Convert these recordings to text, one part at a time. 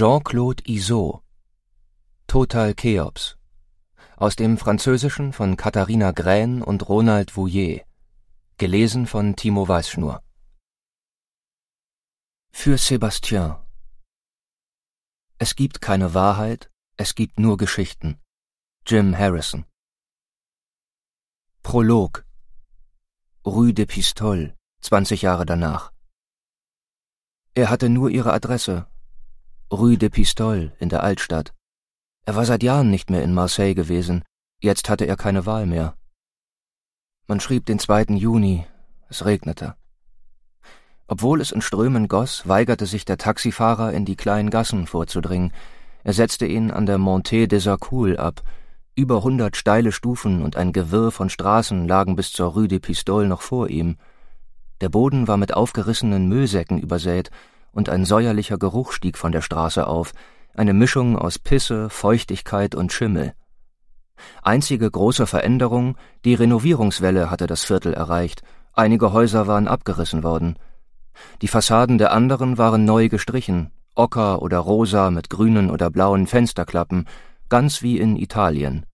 Jean-Claude Isot Total Cheops aus dem Französischen von Katharina Grain und Ronald Vouillet, gelesen von Timo Weißschnur. Für Sébastien Es gibt keine Wahrheit, es gibt nur Geschichten. Jim Harrison Prolog Rue de Pistole, 20 Jahre danach. Er hatte nur ihre Adresse, Rue de Pistole in der Altstadt. Er war seit Jahren nicht mehr in Marseille gewesen, jetzt hatte er keine Wahl mehr. Man schrieb den 2. Juni, es regnete. Obwohl es in Strömen goss, weigerte sich der Taxifahrer, in die kleinen Gassen vorzudringen. Er setzte ihn an der Montée des Acoules ab. Über hundert steile Stufen und ein Gewirr von Straßen lagen bis zur Rue de Pistole noch vor ihm. Der Boden war mit aufgerissenen Müllsäcken übersät, und ein säuerlicher Geruch stieg von der Straße auf, eine Mischung aus Pisse, Feuchtigkeit und Schimmel. Einzige große Veränderung, die Renovierungswelle hatte das Viertel erreicht, einige Häuser waren abgerissen worden. Die Fassaden der anderen waren neu gestrichen, ocker oder rosa mit grünen oder blauen Fensterklappen, ganz wie in Italien.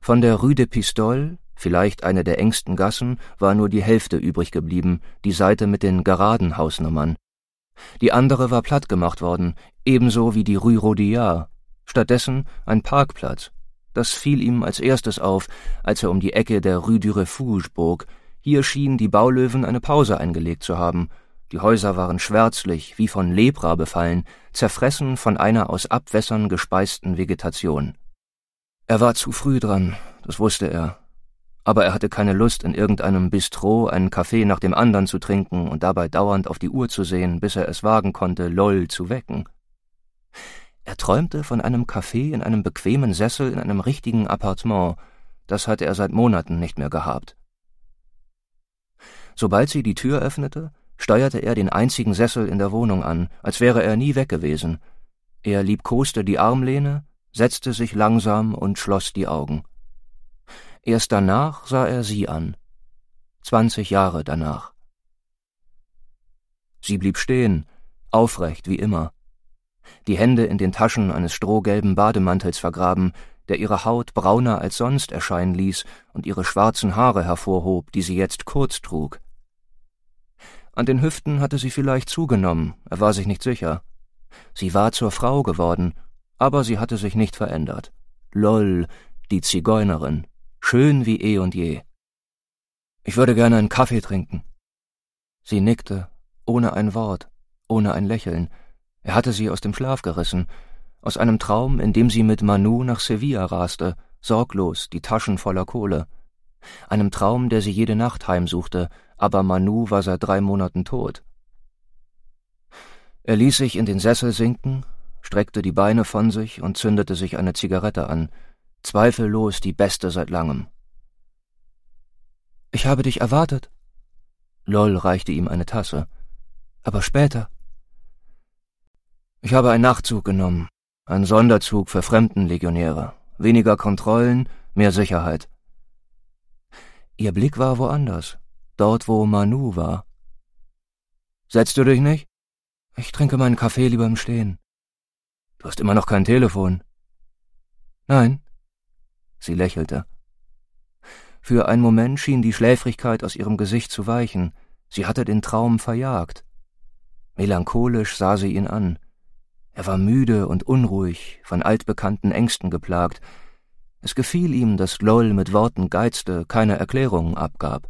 Von der Rue de Pistole, vielleicht eine der engsten Gassen, war nur die Hälfte übrig geblieben, die Seite mit den geraden Hausnummern. Die andere war platt gemacht worden, ebenso wie die Rue Rodillard. Stattdessen ein Parkplatz. Das fiel ihm als erstes auf, als er um die Ecke der Rue du Refuge bog. Hier schienen die Baulöwen eine Pause eingelegt zu haben. Die Häuser waren schwärzlich, wie von Lepra befallen, zerfressen von einer aus Abwässern gespeisten Vegetation. Er war zu früh dran, das wusste er aber er hatte keine Lust, in irgendeinem Bistro einen Kaffee nach dem anderen zu trinken und dabei dauernd auf die Uhr zu sehen, bis er es wagen konnte, Loll zu wecken. Er träumte von einem Kaffee in einem bequemen Sessel in einem richtigen Appartement, das hatte er seit Monaten nicht mehr gehabt. Sobald sie die Tür öffnete, steuerte er den einzigen Sessel in der Wohnung an, als wäre er nie weg gewesen. Er liebkoste die Armlehne, setzte sich langsam und schloss die Augen. Erst danach sah er sie an. Zwanzig Jahre danach. Sie blieb stehen, aufrecht wie immer, die Hände in den Taschen eines strohgelben Bademantels vergraben, der ihre Haut brauner als sonst erscheinen ließ und ihre schwarzen Haare hervorhob, die sie jetzt kurz trug. An den Hüften hatte sie vielleicht zugenommen, er war sich nicht sicher. Sie war zur Frau geworden, aber sie hatte sich nicht verändert. Loll, die Zigeunerin schön wie eh und je. Ich würde gerne einen Kaffee trinken. Sie nickte, ohne ein Wort, ohne ein Lächeln. Er hatte sie aus dem Schlaf gerissen, aus einem Traum, in dem sie mit Manu nach Sevilla raste, sorglos, die Taschen voller Kohle. Einem Traum, der sie jede Nacht heimsuchte, aber Manu war seit drei Monaten tot. Er ließ sich in den Sessel sinken, streckte die Beine von sich und zündete sich eine Zigarette an, Zweifellos die beste seit langem. Ich habe dich erwartet. Loll reichte ihm eine Tasse. Aber später. Ich habe einen Nachtzug genommen. Ein Sonderzug für Fremdenlegionäre. Weniger Kontrollen, mehr Sicherheit. Ihr Blick war woanders. Dort, wo Manu war. Setzt du dich nicht? Ich trinke meinen Kaffee lieber im Stehen. Du hast immer noch kein Telefon. Nein, Sie lächelte. Für einen Moment schien die Schläfrigkeit aus ihrem Gesicht zu weichen, sie hatte den Traum verjagt. Melancholisch sah sie ihn an. Er war müde und unruhig, von altbekannten Ängsten geplagt. Es gefiel ihm, dass Loll mit Worten geizte, keine Erklärungen abgab.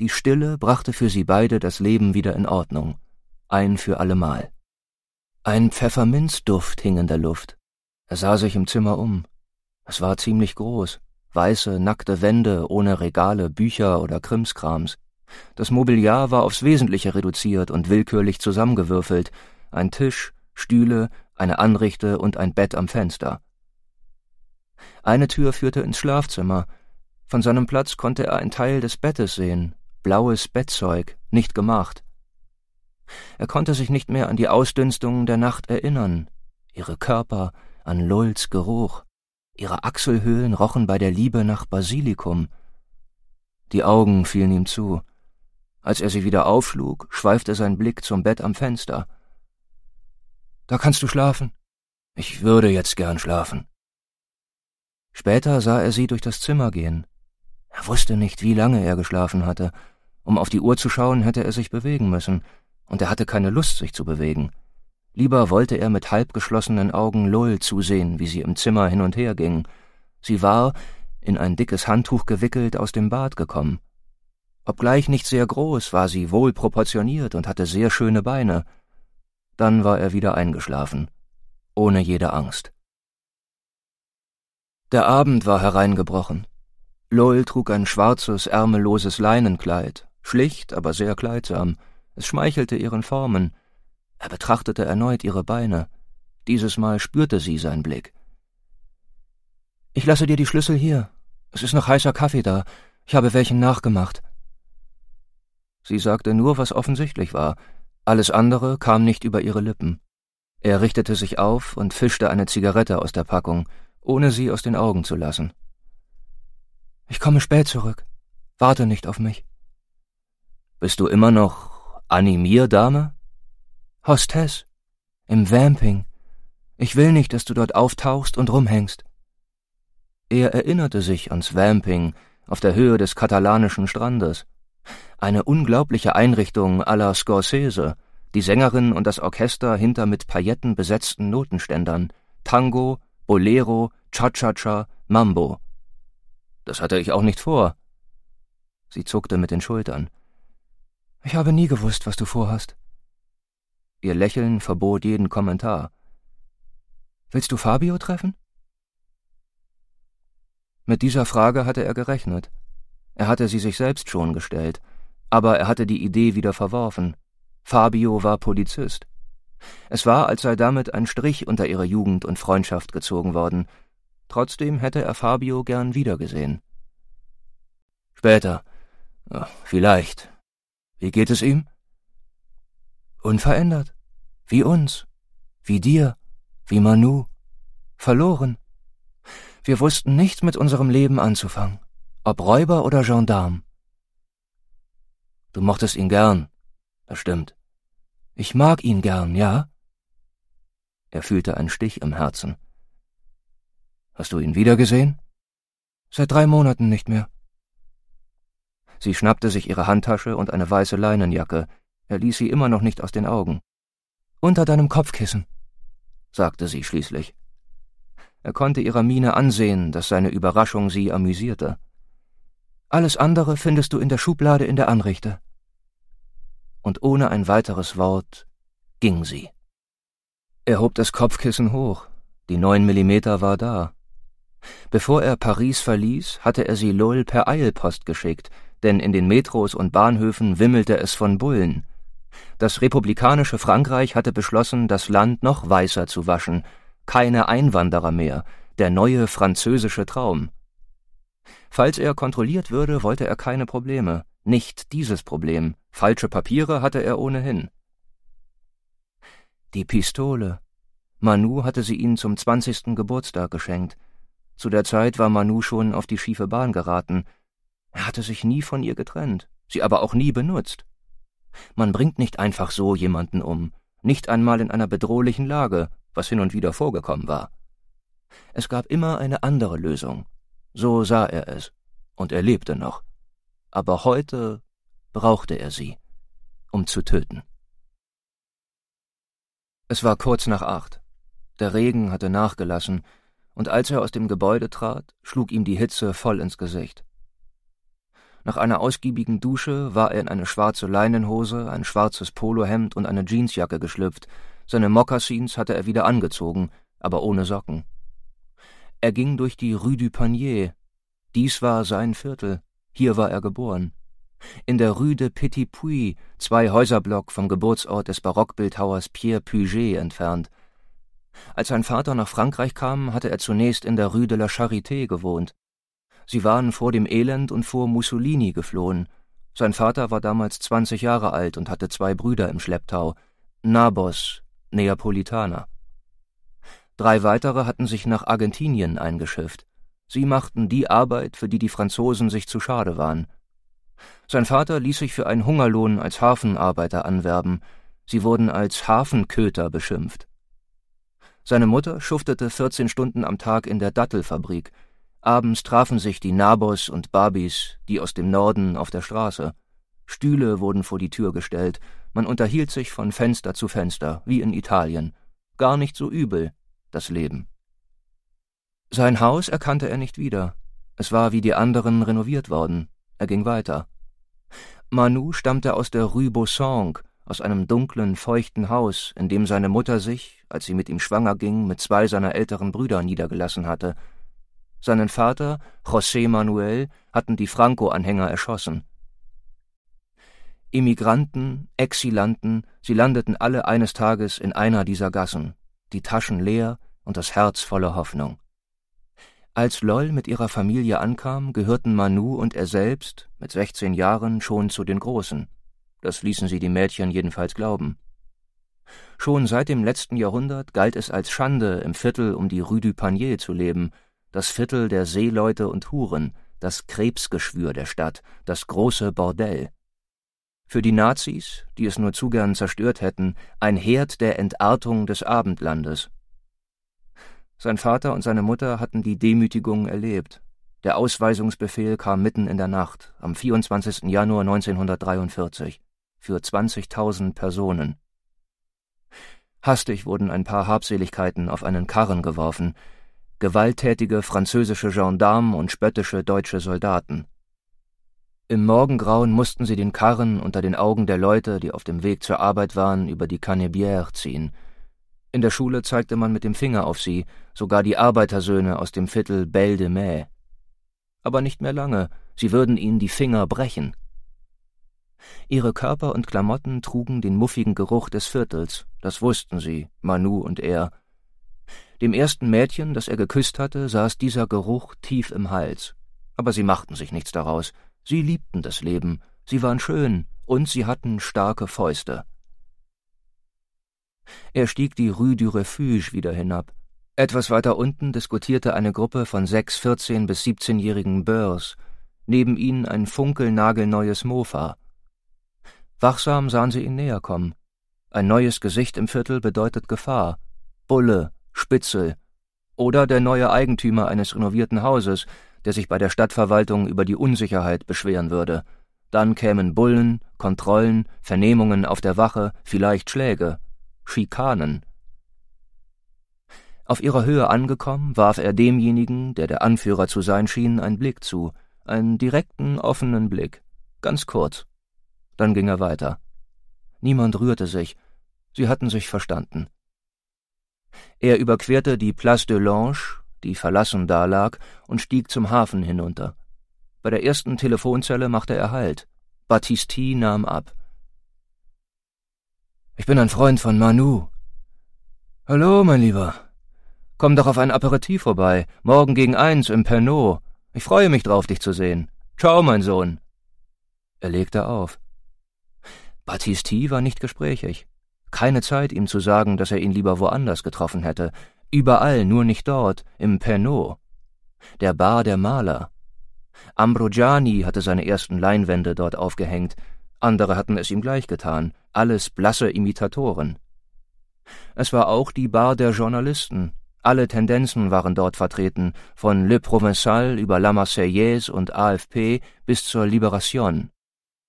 Die Stille brachte für sie beide das Leben wieder in Ordnung, ein für allemal. Ein Pfefferminzduft hing in der Luft. Er sah sich im Zimmer um. Es war ziemlich groß. Weiße, nackte Wände ohne Regale, Bücher oder Krimskrams. Das Mobiliar war aufs Wesentliche reduziert und willkürlich zusammengewürfelt. Ein Tisch, Stühle, eine Anrichte und ein Bett am Fenster. Eine Tür führte ins Schlafzimmer. Von seinem Platz konnte er einen Teil des Bettes sehen. Blaues Bettzeug, nicht gemacht. Er konnte sich nicht mehr an die Ausdünstungen der Nacht erinnern, ihre Körper, an Lulls Geruch. Ihre Achselhöhlen rochen bei der Liebe nach Basilikum. Die Augen fielen ihm zu. Als er sie wieder aufschlug, schweifte sein Blick zum Bett am Fenster. Da kannst du schlafen? Ich würde jetzt gern schlafen. Später sah er sie durch das Zimmer gehen. Er wusste nicht, wie lange er geschlafen hatte. Um auf die Uhr zu schauen, hätte er sich bewegen müssen, und er hatte keine Lust, sich zu bewegen. Lieber wollte er mit halbgeschlossenen Augen Lull zusehen, wie sie im Zimmer hin und her ging. Sie war, in ein dickes Handtuch gewickelt, aus dem Bad gekommen. Obgleich nicht sehr groß, war sie wohl proportioniert und hatte sehr schöne Beine. Dann war er wieder eingeschlafen, ohne jede Angst. Der Abend war hereingebrochen. Lull trug ein schwarzes, ärmelloses Leinenkleid, schlicht, aber sehr kleidsam. Es schmeichelte ihren Formen, er betrachtete erneut ihre Beine. Dieses Mal spürte sie seinen Blick. Ich lasse dir die Schlüssel hier. Es ist noch heißer Kaffee da. Ich habe welchen nachgemacht. Sie sagte nur, was offensichtlich war. Alles andere kam nicht über ihre Lippen. Er richtete sich auf und fischte eine Zigarette aus der Packung, ohne sie aus den Augen zu lassen. Ich komme spät zurück. Warte nicht auf mich. Bist du immer noch Animierdame? Hostess, im Vamping. Ich will nicht, dass du dort auftauchst und rumhängst. Er erinnerte sich ans Vamping auf der Höhe des katalanischen Strandes. Eine unglaubliche Einrichtung à la Scorsese, die Sängerin und das Orchester hinter mit Pailletten besetzten Notenständern, Tango, Bolero, Cha-Cha-Cha, Mambo. Das hatte ich auch nicht vor. Sie zuckte mit den Schultern. Ich habe nie gewusst, was du vorhast. Ihr Lächeln verbot jeden Kommentar. Willst du Fabio treffen? Mit dieser Frage hatte er gerechnet. Er hatte sie sich selbst schon gestellt, aber er hatte die Idee wieder verworfen. Fabio war Polizist. Es war, als sei damit ein Strich unter ihre Jugend und Freundschaft gezogen worden. Trotzdem hätte er Fabio gern wiedergesehen. Später. Vielleicht. Wie geht es ihm? Unverändert. Wie uns. Wie dir. Wie Manu. Verloren. Wir wussten nichts mit unserem Leben anzufangen. Ob Räuber oder Gendarm. Du mochtest ihn gern. Das stimmt. Ich mag ihn gern, ja? Er fühlte einen Stich im Herzen. Hast du ihn wiedergesehen? Seit drei Monaten nicht mehr. Sie schnappte sich ihre Handtasche und eine weiße Leinenjacke, er ließ sie immer noch nicht aus den Augen. Unter deinem Kopfkissen, sagte sie schließlich. Er konnte ihrer Miene ansehen, dass seine Überraschung sie amüsierte. Alles andere findest du in der Schublade in der Anrichte. Und ohne ein weiteres Wort ging sie. Er hob das Kopfkissen hoch. Die neun Millimeter war da. Bevor er Paris verließ, hatte er sie Lowell per Eilpost geschickt, denn in den Metros und Bahnhöfen wimmelte es von Bullen. Das republikanische Frankreich hatte beschlossen, das Land noch weißer zu waschen, keine Einwanderer mehr, der neue französische Traum. Falls er kontrolliert würde, wollte er keine Probleme, nicht dieses Problem, falsche Papiere hatte er ohnehin. Die Pistole. Manu hatte sie ihm zum zwanzigsten Geburtstag geschenkt. Zu der Zeit war Manu schon auf die schiefe Bahn geraten. Er hatte sich nie von ihr getrennt, sie aber auch nie benutzt. Man bringt nicht einfach so jemanden um, nicht einmal in einer bedrohlichen Lage, was hin und wieder vorgekommen war. Es gab immer eine andere Lösung. So sah er es, und er lebte noch. Aber heute brauchte er sie, um zu töten. Es war kurz nach acht. Der Regen hatte nachgelassen, und als er aus dem Gebäude trat, schlug ihm die Hitze voll ins Gesicht. Nach einer ausgiebigen Dusche war er in eine schwarze Leinenhose, ein schwarzes Polohemd und eine Jeansjacke geschlüpft. Seine Mokassins hatte er wieder angezogen, aber ohne Socken. Er ging durch die Rue du Panier. Dies war sein Viertel. Hier war er geboren. In der Rue de Petit Puy, zwei Häuserblock vom Geburtsort des Barockbildhauers Pierre Puget entfernt. Als sein Vater nach Frankreich kam, hatte er zunächst in der Rue de la Charité gewohnt. Sie waren vor dem Elend und vor Mussolini geflohen. Sein Vater war damals 20 Jahre alt und hatte zwei Brüder im Schlepptau, Nabos, Neapolitaner. Drei weitere hatten sich nach Argentinien eingeschifft. Sie machten die Arbeit, für die die Franzosen sich zu schade waren. Sein Vater ließ sich für einen Hungerlohn als Hafenarbeiter anwerben. Sie wurden als Hafenköter beschimpft. Seine Mutter schuftete 14 Stunden am Tag in der Dattelfabrik – Abends trafen sich die Nabos und Babis, die aus dem Norden, auf der Straße. Stühle wurden vor die Tür gestellt, man unterhielt sich von Fenster zu Fenster, wie in Italien. Gar nicht so übel, das Leben. Sein Haus erkannte er nicht wieder. Es war wie die anderen renoviert worden. Er ging weiter. Manu stammte aus der Rue Bossong, aus einem dunklen, feuchten Haus, in dem seine Mutter sich, als sie mit ihm schwanger ging, mit zwei seiner älteren Brüder niedergelassen hatte – seinen Vater, José Manuel, hatten die Franco-Anhänger erschossen. Immigranten, Exilanten, sie landeten alle eines Tages in einer dieser Gassen, die Taschen leer und das Herz voller Hoffnung. Als Loll mit ihrer Familie ankam, gehörten Manu und er selbst, mit 16 Jahren, schon zu den Großen. Das ließen sie die Mädchen jedenfalls glauben. Schon seit dem letzten Jahrhundert galt es als Schande, im Viertel um die Rue du Panier zu leben, das Viertel der Seeleute und Huren, das Krebsgeschwür der Stadt, das große Bordell. Für die Nazis, die es nur zu gern zerstört hätten, ein Herd der Entartung des Abendlandes. Sein Vater und seine Mutter hatten die Demütigung erlebt. Der Ausweisungsbefehl kam mitten in der Nacht, am 24. Januar 1943, für 20.000 Personen. Hastig wurden ein paar Habseligkeiten auf einen Karren geworfen, gewalttätige französische Gendarmen und spöttische deutsche Soldaten. Im Morgengrauen mussten sie den Karren unter den Augen der Leute, die auf dem Weg zur Arbeit waren, über die Canebière ziehen. In der Schule zeigte man mit dem Finger auf sie, sogar die Arbeitersöhne aus dem Viertel Belle de Mai. Aber nicht mehr lange, sie würden ihnen die Finger brechen. Ihre Körper und Klamotten trugen den muffigen Geruch des Viertels, das wussten sie, Manu und er, dem ersten Mädchen, das er geküsst hatte, saß dieser Geruch tief im Hals. Aber sie machten sich nichts daraus. Sie liebten das Leben, sie waren schön und sie hatten starke Fäuste. Er stieg die Rue du Refuge wieder hinab. Etwas weiter unten diskutierte eine Gruppe von sechs 14- bis 17-jährigen Börs, neben ihnen ein funkelnagelneues Mofa. Wachsam sahen sie ihn näher kommen. Ein neues Gesicht im Viertel bedeutet Gefahr. Bulle, Spitzel oder der neue Eigentümer eines renovierten Hauses, der sich bei der Stadtverwaltung über die Unsicherheit beschweren würde. Dann kämen Bullen, Kontrollen, Vernehmungen auf der Wache, vielleicht Schläge, Schikanen. Auf ihrer Höhe angekommen, warf er demjenigen, der der Anführer zu sein schien, einen Blick zu, einen direkten, offenen Blick, ganz kurz. Dann ging er weiter. Niemand rührte sich, sie hatten sich verstanden. Er überquerte die Place de l'Ange, die verlassen dalag, und stieg zum Hafen hinunter. Bei der ersten Telefonzelle machte er Halt. Battisti nahm ab. Ich bin ein Freund von Manu. Hallo, mein Lieber. Komm doch auf ein Aperitif vorbei, morgen gegen eins im Pernod. Ich freue mich drauf, dich zu sehen. Ciao, mein Sohn. Er legte auf. Battisti war nicht gesprächig. Keine Zeit, ihm zu sagen, dass er ihn lieber woanders getroffen hätte. Überall, nur nicht dort, im Pernod. Der Bar der Maler. Ambrogiani hatte seine ersten Leinwände dort aufgehängt. Andere hatten es ihm gleich getan. Alles blasse Imitatoren. Es war auch die Bar der Journalisten. Alle Tendenzen waren dort vertreten, von Le Provençal über La Marseillaise und AFP bis zur Libération.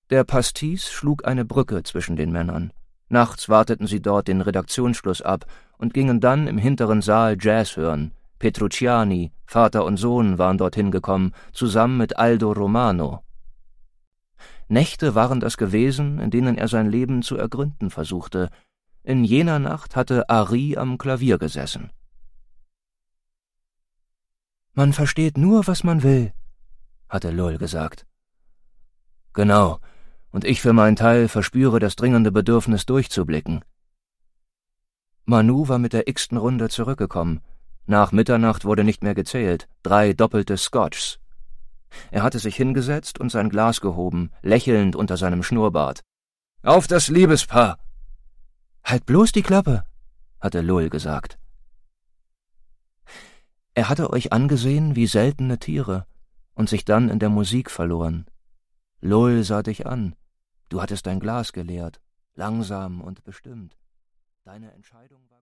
Der Pastis schlug eine Brücke zwischen den Männern. Nachts warteten sie dort den Redaktionsschluss ab und gingen dann im hinteren Saal Jazz hören. Petrucciani, Vater und Sohn waren dorthin gekommen, zusammen mit Aldo Romano. Nächte waren das gewesen, in denen er sein Leben zu ergründen versuchte. In jener Nacht hatte Ari am Klavier gesessen. Man versteht nur, was man will, hatte Lull gesagt. Genau, und ich für meinen Teil verspüre das dringende Bedürfnis durchzublicken. Manu war mit der x-ten Runde zurückgekommen. Nach Mitternacht wurde nicht mehr gezählt, drei doppelte Scotchs. Er hatte sich hingesetzt und sein Glas gehoben, lächelnd unter seinem Schnurrbart. Auf das Liebespaar! Halt bloß die Klappe, hatte Lull gesagt. Er hatte euch angesehen wie seltene Tiere und sich dann in der Musik verloren. Lull sah dich an, Du hattest dein Glas geleert, langsam und bestimmt. Deine Entscheidung war